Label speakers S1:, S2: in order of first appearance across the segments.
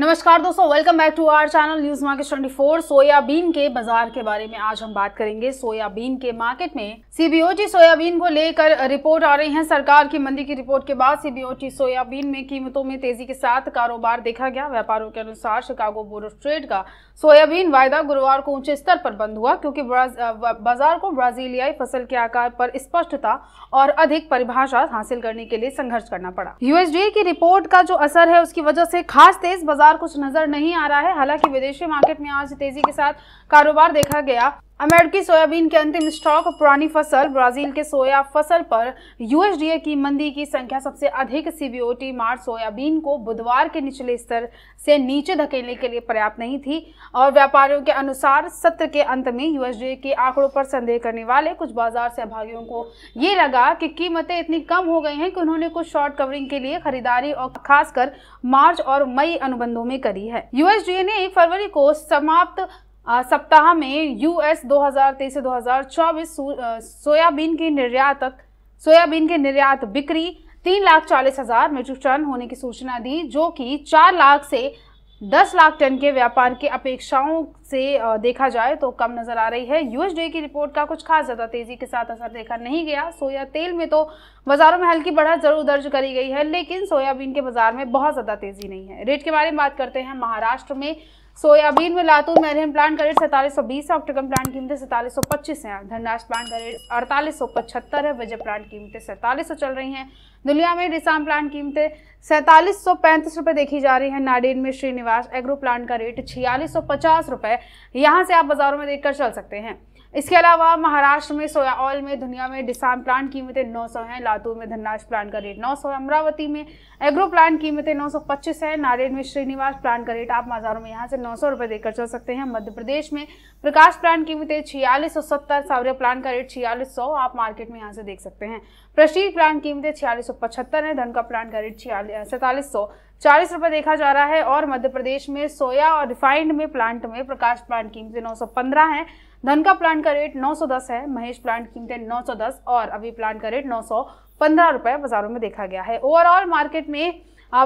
S1: नमस्कार दोस्तों welcome back to our channel news market 24 soybean के बाजार के बारे में आज हम बात करेंगे सोयाबीन के मार्केट में सीबीओटी सोयाबीन को लेकर रिपोर्ट आ रही है सरकार की मंदी की रिपोर्ट के बाद सीबीओटी सोयाबीन में कीमतों में तेजी के साथ कारोबार देखा गया व्यापारों के अनुसार शिकागो बोर्ड ऑफ ट्रेड का सोयाबीन वायदा गुरुवार को ऊंचे स्तर पर बंद हुआ क्योंकि बाजार को ब्राजीलियाई फसल के आकार पर स्पष्टता और अधिक परिभाषा हासिल करने के लिए संघर्ष करना पड़ा यूएसडीए की रिपोर्ट का जो असर है उसकी वजह से खास तेज बाजार बाजार कुछ नजर नहीं आ रहा है हालांकि विदेशी मार्केट में आज तेजी के साथ कारोबार देखा गया अमेरिकी सोयाबीन के अंतिम स्टॉक पुरानी फसल ब्राजील के सोया फसल पर यूएसडीए की मंदी की संख्या सबसे अधिक सीबीओटी मार्च सोयाबीन को बुधवार के निचले स्तर से नीचे धकेलने के लिए पर्याप्त नहीं थी और व्यापारियों के अनुसार सत्र के अंत में यूएसडीए के आंकड़ों पर संदेह करने वाले कुछ बाजार सहभागियों को ये लगा कि कीमतें इतनी कम हो गई हैं कि उन्होंने कुछ शॉर्ट कवरिंग के लिए खरीदारी और खासकर मार्च और मई अनुबंधों में करी है यूएसडीए ने एक फरवरी को समाप्त सप्ताह में यूएस 2023 से 2024 सोयाबीन की निर्यातक सोयाबीन के निर्यात बिक्री तीन लाख चालीस हजार मीट्रिक टन होने की सूचना दी जो कि चार लाख से दस लाख टन के व्यापार की अपेक्षाओं से देखा जाए तो कम नजर आ रही है यूएसडीए की रिपोर्ट का कुछ खास ज़्यादा तेज़ी के साथ असर देखा नहीं गया सोया तेल में तो बाज़ारों में हल्की बढ़त जरूर दर्ज करी गई है लेकिन सोयाबीन के बाज़ार में बहुत ज़्यादा तेज़ी नहीं है रेट के बारे में बात करते हैं महाराष्ट्र में सोयाबीन में लातूर मैरहन प्लांट का रेट सैंतालीस सौ बीस है ऑक्टिकम प्लांट कीमतें सैंतालीस सौ पच्चीस हैं धनराज प्लांट का रेट अड़तालीस सौ पचहत्तर है वजह प्लांट कीमतें सैंतालीस सौ चल रही हैं दुनिया में डिसाम प्लांट कीमतें सैंतालीस सौ पैंतीस रुपये देखी जा रही है नाडेन में श्रीनिवास एग्रो प्लांट का रेट छियालीस सौ पचास रुपये यहाँ से आप बाज़ारों में देख चल सकते हैं इसके अलावा महाराष्ट्र में सोया ऑयल में दुनिया में डिसाम प्लांट कीमतें नौ सौ हैं लातूर में धनराज प्लांट का रेट सौ है अमरावती में एग्रो प्लांट कीमतें नौ सौ पच्चीस है नारेड में श्रीनिवास प्लांट का रेट आप बाजारों में यहाँ से नौ सौ रुपये देकर चल सकते हैं मध्य प्रदेश में प्रकाश प्लांट कीमतें छियालीस सौ सत्तर सावरिया प्लांट का रेट छियालीस सौ आप मार्केट में यहाँ से देख सकते हैं प्रशीर प्लांट कीमतें छियालीस सौ पचहत्तर है धनका प्लांट का रेट छियालीस सैंतालीस सौ चालीस रुपए देखा जा रहा है और मध्य प्रदेश में सोया और रिफाइंड में प्लांट में प्रकाश प्लांट कीमतें नौ सौ पंद्रह है धनका प्लांट का रेट नौ सौ दस है महेश प्लांट कीमतें नौ सौ दस और अभी प्लांट का रेट नौ सौ पंद्रह रुपए बाजारों में देखा गया है ओवरऑल मार्केट में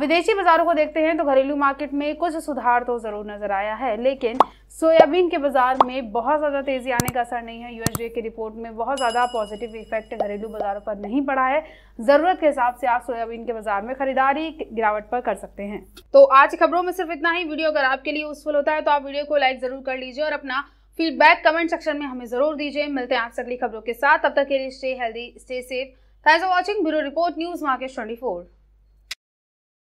S1: विदेशी बाजारों को देखते हैं तो घरेलू मार्केट में कुछ सुधार तो ज़रूर नज़र आया है लेकिन सोयाबीन के बाज़ार में बहुत ज़्यादा तेज़ी आने का असर नहीं है यूएसडीए की रिपोर्ट में बहुत ज़्यादा पॉजिटिव इफेक्ट घरेलू बाज़ारों पर नहीं पड़ा है ज़रूरत के हिसाब से आप सोयाबीन के बाज़ार में खरीदारी गिरावट पर कर सकते हैं तो आज खबरों में सिर्फ इतना ही वीडियो अगर आपके लिए यूजफुल होता है तो आप वीडियो को लाइक ज़रूर कर लीजिए और अपना फीडबैक कमेंट सेक्शन में हमें ज़रूर दीजिए मिलते हैं आपसे अगली खबरों के साथ तब तक के लिए stay healthy stay safe thanks for watching bureau report news market twenty